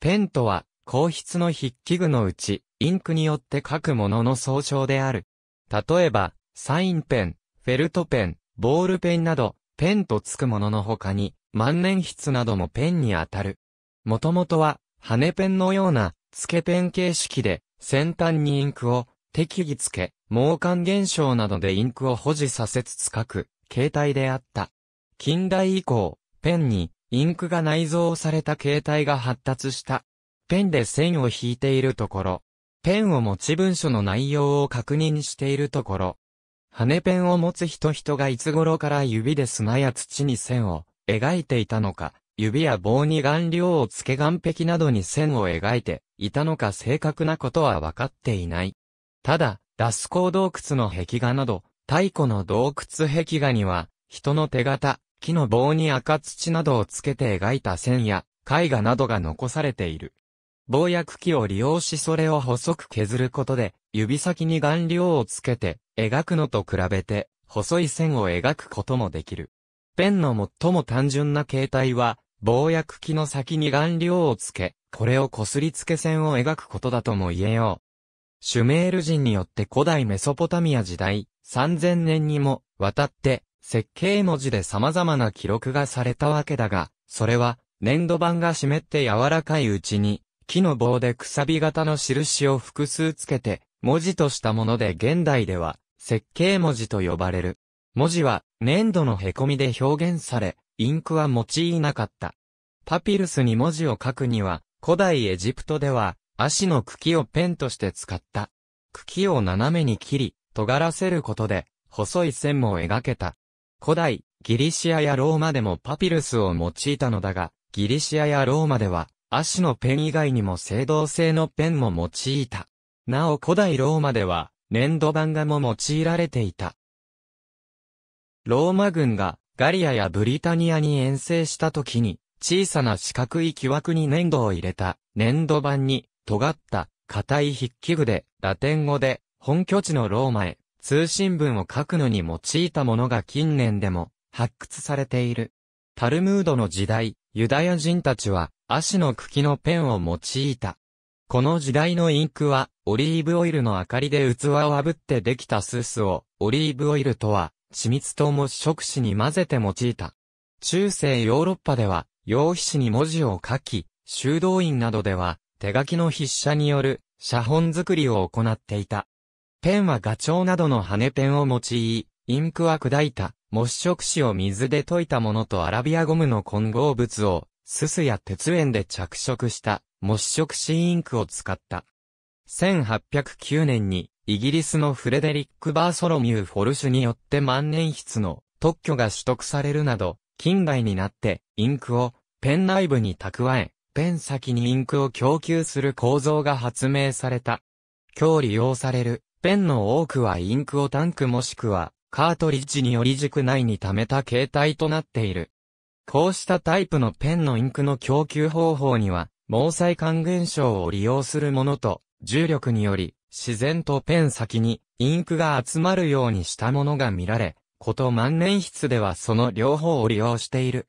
ペンとは、硬筆の筆記具のうち、インクによって書くものの総称である。例えば、サインペン、フェルトペン、ボールペンなど、ペンとつくものの他に、万年筆などもペンにあたる。もともとは、羽ペンのような、付けペン形式で、先端にインクを、適宜付け、毛管現象などでインクを保持させつつ書く、形態であった。近代以降、ペンに、インクが内蔵された形態が発達した。ペンで線を引いているところ。ペンを持ち文書の内容を確認しているところ。羽ペンを持つ人人がいつ頃から指で砂や土に線を描いていたのか、指や棒に顔料をつけ岩壁などに線を描いていたのか正確なことは分かっていない。ただ、ラスコー洞窟の壁画など、太古の洞窟壁画には、人の手形、木の棒に赤土などをつけて描いた線や絵画などが残されている。棒薬器を利用しそれを細く削ることで、指先に顔料をつけて、描くのと比べて、細い線を描くこともできる。ペンの最も単純な形態は、棒薬器の先に顔料をつけ、これを擦りつけ線を描くことだとも言えよう。シュメール人によって古代メソポタミア時代、3000年にも、渡って、設計文字で様々な記録がされたわけだが、それは、粘土板が湿って柔らかいうちに、木の棒でくさび型の印を複数つけて、文字としたもので現代では、設計文字と呼ばれる。文字は、粘土の凹みで表現され、インクは用いなかった。パピルスに文字を書くには、古代エジプトでは、足の茎をペンとして使った。茎を斜めに切り、尖らせることで、細い線も描けた。古代、ギリシアやローマでもパピルスを用いたのだが、ギリシアやローマでは、足のペン以外にも青銅製のペンも用いた。なお古代ローマでは、粘土板画も用いられていた。ローマ軍がガリアやブリタニアに遠征した時に、小さな四角い木枠に粘土を入れた粘土板に、尖った硬い筆記具でラテン語で本拠地のローマへ通信文を書くのに用いたものが近年でも発掘されている。タルムードの時代、ユダヤ人たちは、足の茎のペンを用いた。この時代のインクは、オリーブオイルの明かりで器を炙ってできたスースを、オリーブオイルとは、緻密糖も触紙に混ぜて用いた。中世ヨーロッパでは、用皮紙に文字を書き、修道院などでは、手書きの筆者による、写本作りを行っていた。ペンはガチョウなどの羽ペンを用い、インクは砕いた、模色紙を水で溶いたものとアラビアゴムの混合物を、すすや鉄塩で着色した、模色紙インクを使った。1809年に、イギリスのフレデリック・バーソロミュー・フォルシュによって万年筆の特許が取得されるなど、近代になって、インクをペン内部に蓄え、ペン先にインクを供給する構造が発明された。今日利用されるペンの多くはインクをタンクもしくはカートリッジにより軸内に溜めた形態となっている。こうしたタイプのペンのインクの供給方法には、毛細管現象を利用するものと、重力により、自然とペン先にインクが集まるようにしたものが見られ、こと万年筆ではその両方を利用している。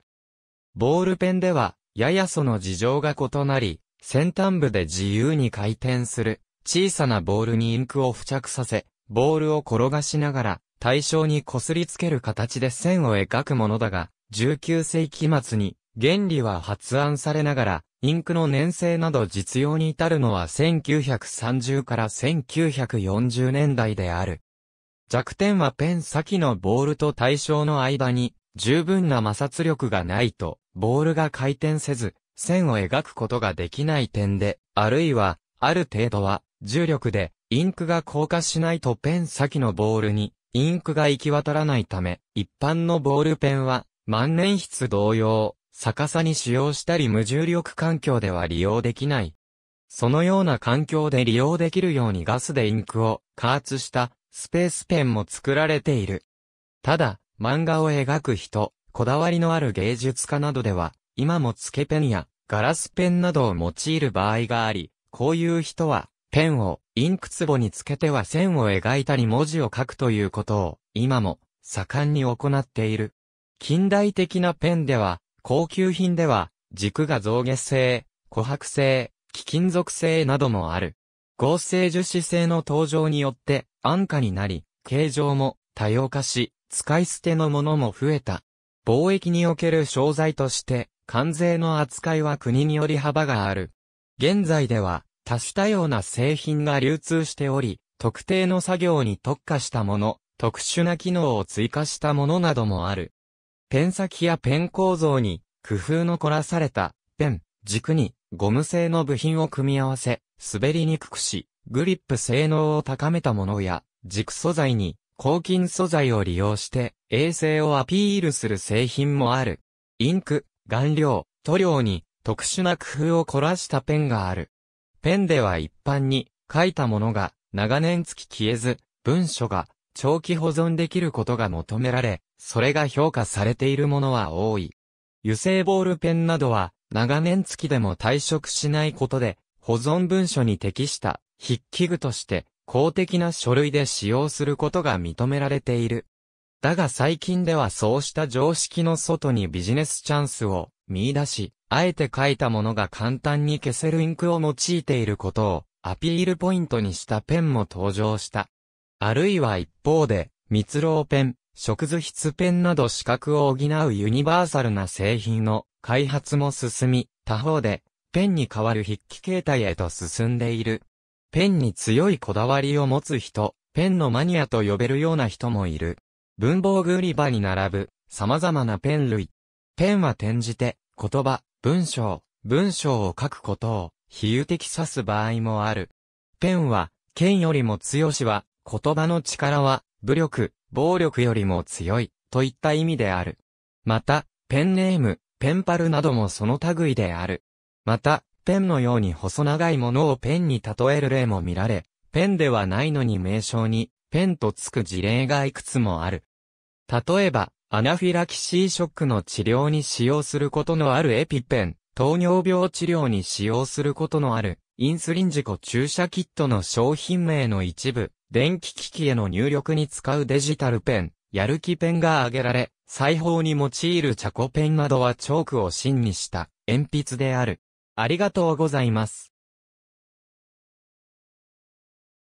ボールペンでは、ややその事情が異なり、先端部で自由に回転する小さなボールにインクを付着させ、ボールを転がしながら、対象に擦りつける形で線を描くものだが、19世紀末に、原理は発案されながら、インクの粘性など実用に至るのは1930から1940年代である。弱点はペン先のボールと対象の間に十分な摩擦力がないと、ボールが回転せず、線を描くことができない点で、あるいは、ある程度は重力でインクが硬化しないとペン先のボールにインクが行き渡らないため、一般のボールペンは万年筆同様、逆さに使用したり無重力環境では利用できない。そのような環境で利用できるようにガスでインクを加圧したスペースペンも作られている。ただ、漫画を描く人、こだわりのある芸術家などでは、今も付けペンやガラスペンなどを用いる場合があり、こういう人はペンをインク壺につけては線を描いたり文字を書くということを今も盛んに行っている。近代的なペンでは高級品では軸が造下製、琥珀製、貴金属製などもある。合成樹脂製の登場によって安価になり、形状も多様化し、使い捨てのものも増えた。貿易における商材として、関税の扱いは国により幅がある。現在では、多種多様な製品が流通しており、特定の作業に特化したもの、特殊な機能を追加したものなどもある。ペン先やペン構造に工夫の凝らされたペン、軸にゴム製の部品を組み合わせ、滑りにくくし、グリップ性能を高めたものや、軸素材に抗菌素材を利用して衛生をアピールする製品もある。インク、顔料、塗料に特殊な工夫を凝らしたペンがある。ペンでは一般に書いたものが長年月消えず、文書が長期保存できることが求められ、それが評価されているものは多い。油性ボールペンなどは長年月でも退色しないことで、保存文書に適した筆記具として公的な書類で使用することが認められている。だが最近ではそうした常識の外にビジネスチャンスを見出し、あえて書いたものが簡単に消せるインクを用いていることをアピールポイントにしたペンも登場した。あるいは一方で、蜜蝋ペン、食図筆ペンなど資格を補うユニバーサルな製品の開発も進み、他方で、ペンに代わる筆記形態へと進んでいる。ペンに強いこだわりを持つ人、ペンのマニアと呼べるような人もいる。文房具売り場に並ぶ様々なペン類。ペンは転じて言葉、文章、文章を書くことを比喩的指す場合もある。ペンは、剣よりも強しは、言葉の力は、武力、暴力よりも強い、といった意味である。また、ペンネーム、ペンパルなどもその類である。また、ペンのように細長いものをペンに例える例も見られ、ペンではないのに名称に、ペンとつく事例がいくつもある。例えば、アナフィラキシーショックの治療に使用することのあるエピペン、糖尿病治療に使用することのあるインスリン事故注射キットの商品名の一部、電気機器への入力に使うデジタルペン、やる気ペンが挙げられ、裁縫に用いるチャコペンなどはチョークを芯にした鉛筆である。ありがとうございます。